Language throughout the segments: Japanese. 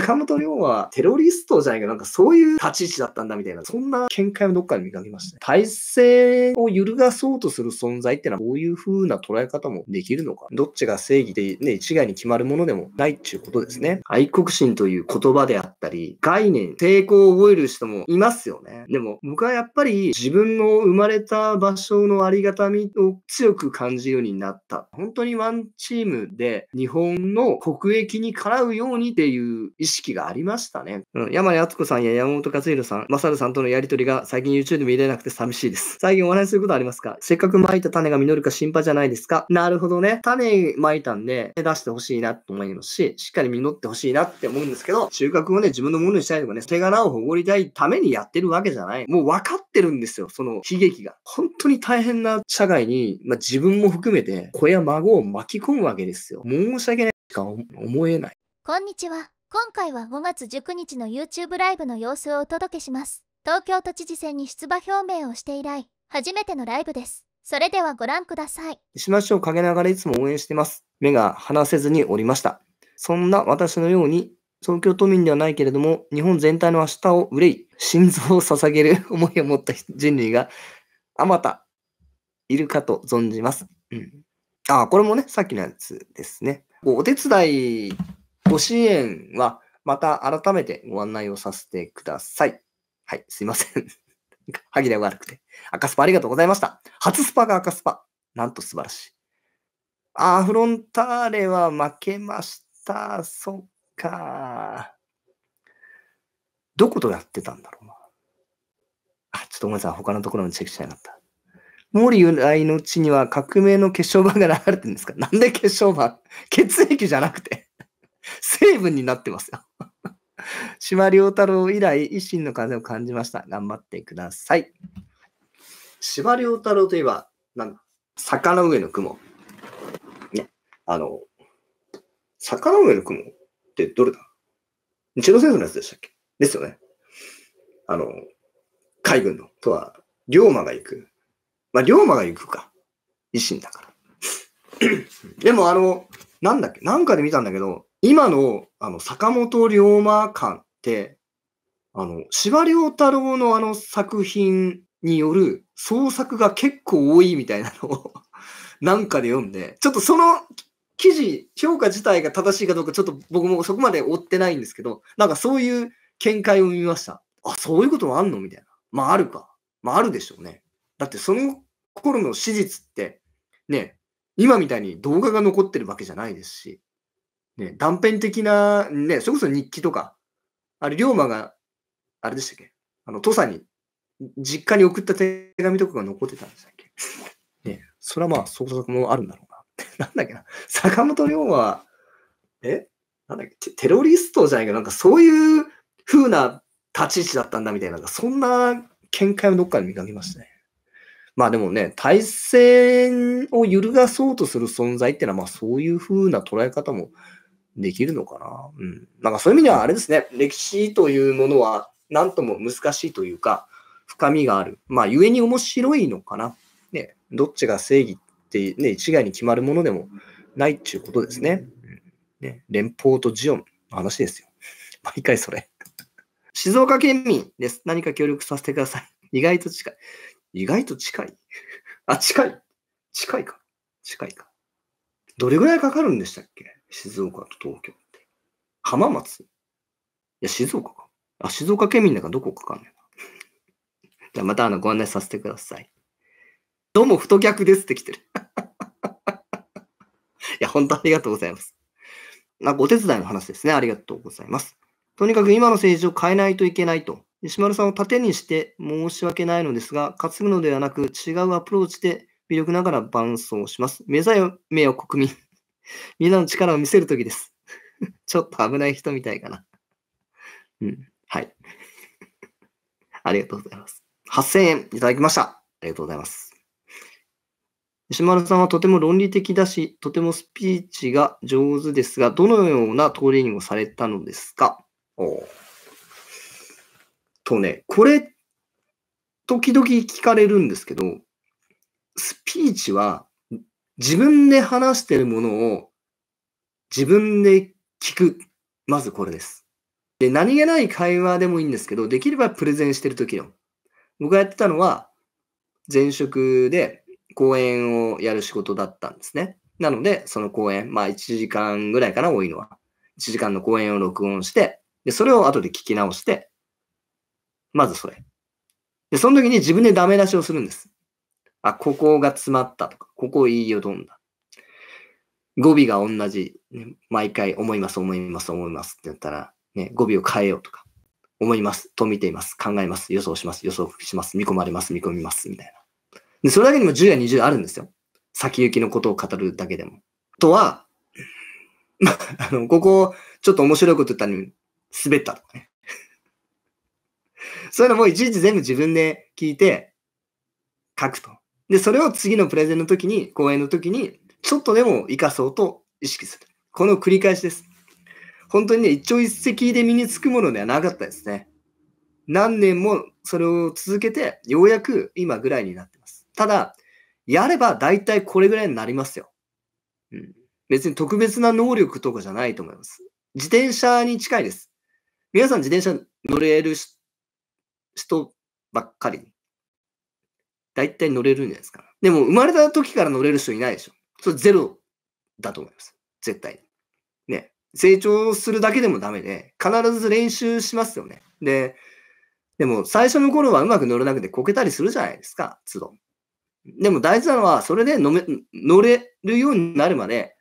坂本龍馬はテロリストじゃないけど、なんかそういう立ち位置だったんだみたいな、そんな見解をどっかで見かけました、ね。体制を揺るがそうとする存在ってのは、こういう風な捉え方もできるのか。どっちが正義でね、一概に決まるものでもないっていうことですね。愛国心という言葉であったり、概念、抵抗を覚える人もいますよね。でも、僕はやっぱり自分の生まれた場所のありがたみを強く感じるようになった。本当にワンチームで日本の国益に絡うようにっていう意意識がありましたね。うん。山根敦子さんや山本和弘さん、まさるさんとのやりとりが最近 YouTube 見れなくて寂しいです。最近お話することありますかせっかく撒いた種が実るか心配じゃないですかなるほどね。種撒いたんで、出してほしいなと思いますし、しっかり実ってほしいなって思うんですけど、収穫をね、自分のものにしたいとかね、手柄を保護りたいためにやってるわけじゃない。もう分かってるんですよ、その悲劇が。本当に大変な社会に、まあ、自分も含めて、子や孫を巻き込むわけですよ。申し訳ないしか思えない。こんにちは。今回は5月19日の YouTube ライブの様子をお届けします。東京都知事選に出馬表明をして以来、初めてのライブです。それではご覧ください。石橋を陰ながらいつも応援しています。目が離せずにおりました。そんな私のように、東京都民ではないけれども、日本全体の明日を憂い、心臓を捧げる 思いを持った人類が、あまた、いるかと存じます。うん。あ、これもね、さっきのやつですね。お手伝いご支援は、また改めてご案内をさせてください。はい、すいません。歯切れ悪くて。赤スパありがとうございました。初スパが赤スパ。なんと素晴らしい。あ、フロンターレは負けました。そっか。どことやってたんだろうな。あ、ちょっとごめんなさい。他のところもチェックしなかった。毛由来の地には革命の結晶板が流れてるんですかなんで結晶板 血液じゃなくて成分になってますよ。島良太郎以来、維新の風を感じました。頑張ってください。島良太郎といえば、なんだ坂の上の雲。ね。あの、坂の上の雲ってどれだ日露戦争のやつでしたっけですよね。あの、海軍のとは、龍馬が行く。まあ、龍馬が行くか。維新だから。でも、あの、なんだっけなんかで見たんだけど、今のあの坂本龍馬館って、あの、司馬遼太郎のあの作品による創作が結構多いみたいなのを なんかで読んで、ちょっとその記事、評価自体が正しいかどうかちょっと僕もそこまで追ってないんですけど、なんかそういう見解を見ました。あ、そういうこともあんのみたいな。まああるか。まああるでしょうね。だってその頃の史実って、ね、今みたいに動画が残ってるわけじゃないですし、ね、断片的な、ね、それこそ日記とか、あれ、龍馬が、あれでしたっけあの、土佐に、実家に送った手紙とかが残ってたんでしたっけ ね、それはまあ、創作もあるんだろうな。なんだっけな、坂本龍馬は、えなんだっけテロリストじゃないけど、なんかそういう風な立ち位置だったんだみたいな、なそんな見解をどっかで見かけましたね。まあでもね、体制を揺るがそうとする存在っていうのは、まあそういう風な捉え方もできるのかな。うん。なんかそういう意味ではあれですね、歴史というものは何とも難しいというか、深みがある。まあ、故に面白いのかな。ね、どっちが正義って、ね、一概に決まるものでもないっていうことですね。ね連邦とジオンの話ですよ。毎回それ。静岡県民です。何か協力させてください。意外と近い。意外と近い。あ、近い。近いか。近いか。どれぐらいかかるんでしたっけ静岡と東京って。浜松いや、静岡か。あ、静岡県民だからどこかかんないな。じゃあまたあのご案内させてください。どうも太逆ですって来てる。いや、本当ありがとうございます。なんかお手伝いの話ですね。ありがとうございます。とにかく今の政治を変えないといけないと。石丸さんを盾にして申し訳ないのですが、担ぐのではなく違うアプローチで微力ながら伴走します。目覚めよ国民。みんなの力を見せるときです。ちょっと危ない人みたいかな。うん。はい。ありがとうございます。8000円いただきました。ありがとうございます。石丸さんはとても論理的だし、とてもスピーチが上手ですが、どのようなトレーニングをされたのですかおとね、これ、時々聞かれるんですけど、スピーチは自分で話してるものを自分で聞く。まずこれです。で、何気ない会話でもいいんですけど、できればプレゼンしてる時の。僕がやってたのは、前職で講演をやる仕事だったんですね。なので、その講演、まあ1時間ぐらいかな、多いのは。1時間の講演を録音して、で、それを後で聞き直して、まずそれ。で、その時に自分でダメ出しをするんです。あ、ここが詰まったとか、ここ言いよどんだ。語尾が同じ、ね、毎回思います、思います、思いますって言ったら、ね、語尾を変えようとか、思います、と見ています、考えます、予想します、予想します、見込まれます、見込みます、みたいな。で、それだけにも10や20あるんですよ。先行きのことを語るだけでも。とは、あの、ここ、ちょっと面白いこと言ったのに、滑ったとかね。そういうのもいちいち全部自分で聞いて、書くと。で、それを次のプレゼンの時に、講演の時に、ちょっとでも生かそうと意識する。この繰り返しです。本当にね、一朝一夕で身につくものではなかったですね。何年もそれを続けて、ようやく今ぐらいになってます。ただ、やれば大体これぐらいになりますよ。うん、別に特別な能力とかじゃないと思います。自転車に近いです。皆さん自転車乗れる人ばっかり大体乗れるんじゃないですか。でも、生まれた時から乗れる人いないでしょ。それゼロだと思います。絶対に。ね。成長するだけでもダメで、必ず練習しますよね。で、でも最初の頃はうまく乗れなくてこけたりするじゃないですか、都度。でも大事なのは、それで乗れるようになるまで、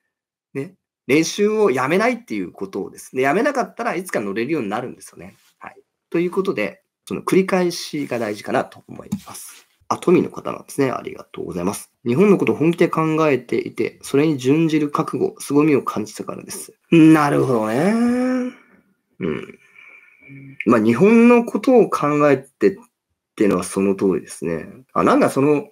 ね、練習をやめないっていうことをですね、やめなかったらいつか乗れるようになるんですよね。はい。ということで、その繰り返しが大事かなと思います。あ、富の方なんですね。ありがとうございます。日本のことを本気で考えていて、それに準じる覚悟、凄みを感じたからです。なるほどね。うん。まあ、日本のことを考えてっていうのはその通りですね。あ、なんかその、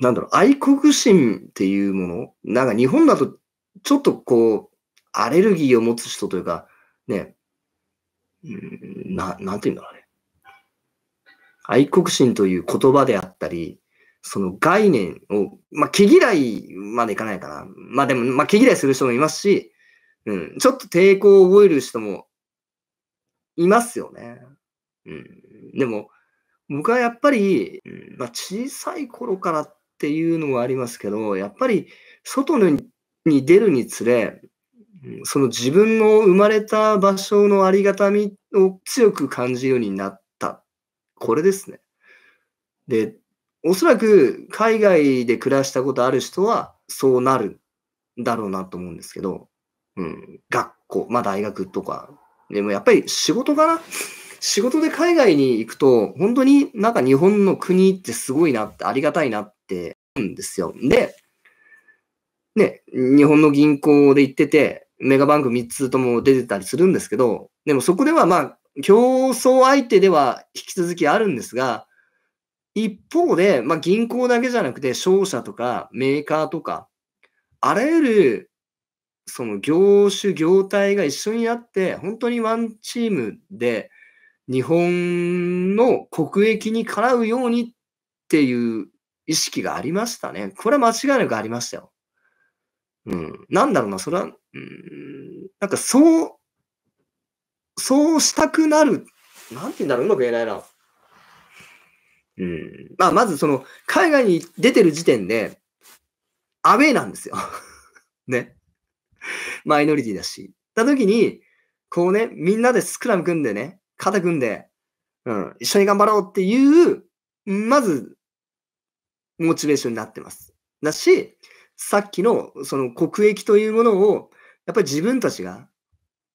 なんだろう、愛国心っていうもの、なんか日本だとちょっとこう、アレルギーを持つ人というか、ね、な、なんて言うんだろうね。愛国心という言葉であっったり、その概念を、まあ、毛嫌いまでいかないかな。まあでも、まあ、毛嫌いする人もいますし、うん、ちょっと抵抗を覚える人もいますよね。うん、でも、僕はやっぱり、うんまあ、小さい頃からっていうのはありますけど、やっぱり外に出るにつれ、その自分の生まれた場所のありがたみを強く感じるようになった。これですね。で、おそらく海外で暮らしたことある人はそうなるだろうなと思うんですけど、うん、学校、まあ大学とか、でもやっぱり仕事かな 仕事で海外に行くと、本当になんか日本の国ってすごいなって、ありがたいなって思うんですよ。で、ね、日本の銀行で行ってて、メガバンク3つとも出てたりするんですけど、でもそこではまあ、競争相手では引き続きあるんですが、一方で、まあ、銀行だけじゃなくて、商社とかメーカーとか、あらゆるその業種、業態が一緒になって、本当にワンチームで日本の国益にかなうようにっていう意識がありましたね。これは間違いなくありましたよ。うん。なんだろうな、それは、うん、なんかそう、そうしたくなる。なんて言うんだろう、うまく言えないな。うん、まあ、まずその、海外に出てる時点で、アウェイなんですよ ね。マイノリティだし。た時に、こうね、みんなでスクラム組んでね、肩組んで、うん、一緒に頑張ろうっていう、まず、モチベーションになってます。だし、さっきの、その国益というものを、やっぱり自分たちが、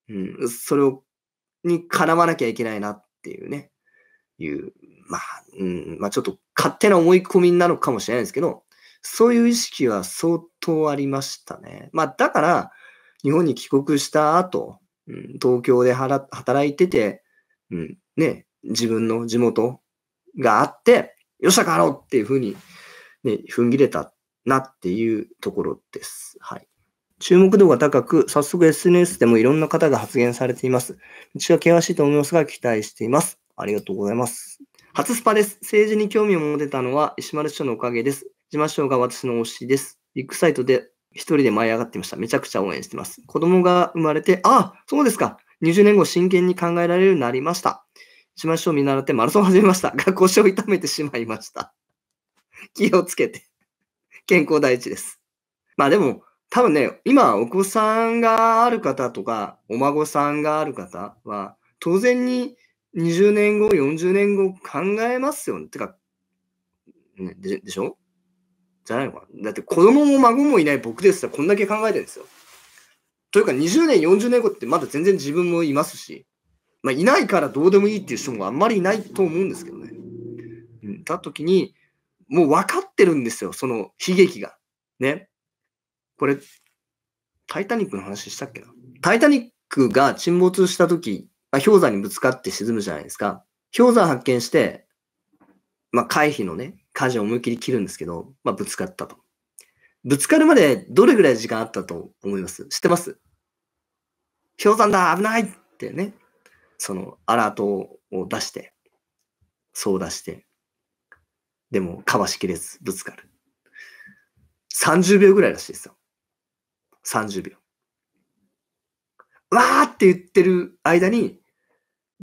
うん、それを、に絡まなきゃいけないなっていうね。いう、まあ、うん、まあちょっと勝手な思い込みなのかもしれないですけど、そういう意識は相当ありましたね。まあだから、日本に帰国した後、うん、東京で働いてて、うん、ね、自分の地元があって、よっしゃ帰ろうっていうふうに、ね、踏ん切れたなっていうところです。はい。注目度が高く、早速 SNS でもいろんな方が発言されています。道は険しいと思いますが、期待しています。ありがとうございます。初スパです。政治に興味を持てたのは石丸師匠のおかげです。自慢師匠が私の推しです。ビッグサイトで一人で舞い上がってました。めちゃくちゃ応援してます。子供が生まれて、ああ、そうですか。20年後真剣に考えられるようになりました。石丸師匠を見習ってマラソンを始めました。が腰を痛めてしまいました。気をつけて。健康第一です。まあでも、多分ね、今、お子さんがある方とか、お孫さんがある方は、当然に20年後、40年後考えますよね。てか、ね、ででしょじゃないのかだって子供も孫もいない僕ですらこんだけ考えてるんですよ。というか20年、40年後ってまだ全然自分もいますし、まあ、いないからどうでもいいっていう人もあんまりいないと思うんですけどね。うん、たきに、もう分かってるんですよ、その悲劇が。ね。これ、タイタニックの話したっけなタイタニックが沈没した時まあ、氷山にぶつかって沈むじゃないですか。氷山発見して、まあ、回避のね、舵を思いっきり切るんですけど、まあ、ぶつかったと。ぶつかるまでどれぐらい時間あったと思います知ってます氷山だ危ないってね、そのアラートを出して、そう出して、でもかわしきれずぶつかる。30秒ぐらいらしいですよ。30秒。わーって言ってる間に、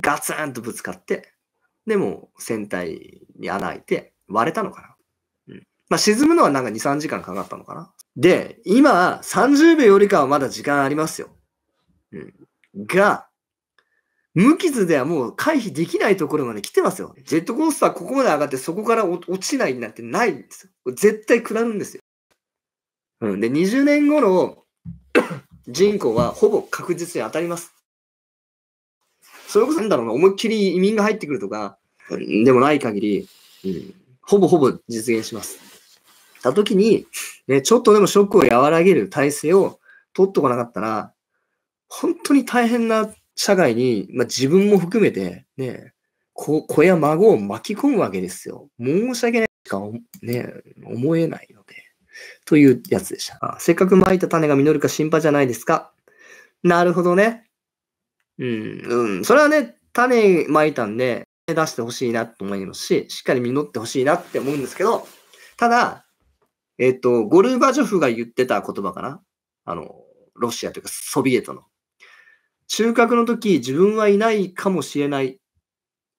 ガツンとぶつかって、でも船体に穴開いて割れたのかな。うん。まあ、沈むのはなんか2、3時間かかったのかな。で、今、30秒よりかはまだ時間ありますよ。うん。が、無傷ではもう回避できないところまで来てますよ。ジェットコースターここまで上がってそこから落ちないなんてないんですよ。絶対下るんですよ。うん。で、20年後の 人口はほぼ確実に当たります。それこそなんだろうな、思いっきり移民が入ってくるとか、でもない限り、うん、ほぼほぼ実現します。たときに、ね、ちょっとでもショックを和らげる体制を取っとかなかったら、本当に大変な社会に、まあ、自分も含めて、ね、子や孫を巻き込むわけですよ。申し訳ないしか、ね、思えないので。というやつでした。せっかく巻いた種が実るか心配じゃないですか。なるほどね。うん、うん。それはね、種まいたんで、出してほしいなと思いますし、しっかり実ってほしいなって思うんですけど、ただ、えっ、ー、と、ゴルバジョフが言ってた言葉かな。あの、ロシアというかソビエトの。収穫の時、自分はいないかもしれない。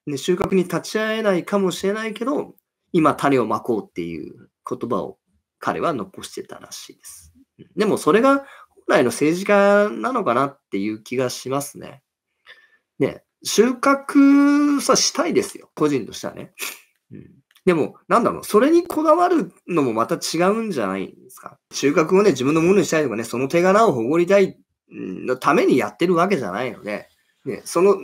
ね、収穫に立ち会えないかもしれないけど、今種をまこうっていう言葉を彼は残してたらしいです。でもそれが本来の政治家なのかなっていう気がしますね。ね、収穫さしたいですよ。個人としてはね。うん、でも、なんだろう、それにこだわるのもまた違うんじゃないですか。収穫をね、自分のものにしたいとかね、その手柄を保護りたいのためにやってるわけじゃないので、ね、その、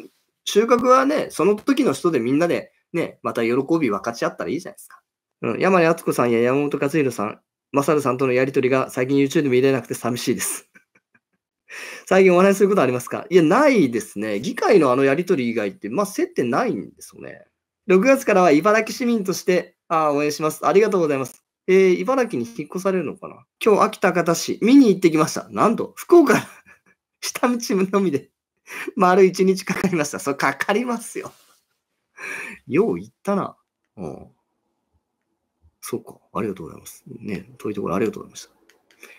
収穫はね、その時の人でみんなでね、また喜び分かち合ったらいいじゃないですか。うん、山根敦子さんや山本勝弘さん、まさるさんとのやりとりが最近 YouTube 見れなくて寂しいです。最近お話することありますかいや、ないですね。議会のあのやりとり以外って、まあ、接点ないんですよね。6月からは茨城市民として、あ応援します。ありがとうございます。えー、茨城に引っ越されるのかな今日、秋田方市、見に行ってきました。なんと、福岡、下道のみで丸1日かかりました。そう、かかりますよよう言ったな。うん。そうか。ありがとうございます。ね、遠いところありがとうございました。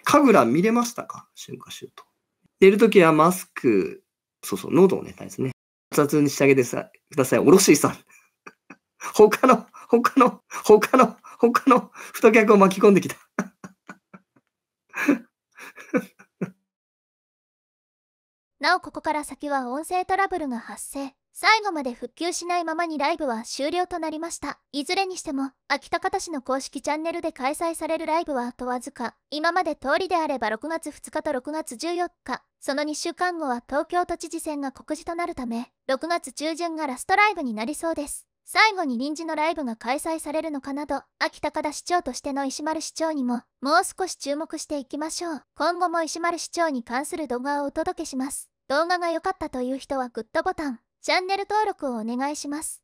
神楽見れましたか春夏秋冬。寝るときはマスク、そうそう、喉をね、大切ね。雑にしてあげてさください。おろしいさん。他の、他の、他の、他の太客を巻き込んできた。なおここから先は音声トラブルが発生。最後まで復旧しないままにライブは終了となりました。いずれにしても、秋田市の公式チャンネルで開催されるライブは問わずか、今まで通りであれば6月2日と6月14日、その2週間後は東京都知事選が告示となるため、6月中旬がラストライブになりそうです。最後に臨時のライブが開催されるのかなど、秋高田市長としての石丸市長にも、もう少し注目していきましょう。今後も石丸市長に関する動画をお届けします。動画が良かったという人はグッドボタン。チャンネル登録をお願いします。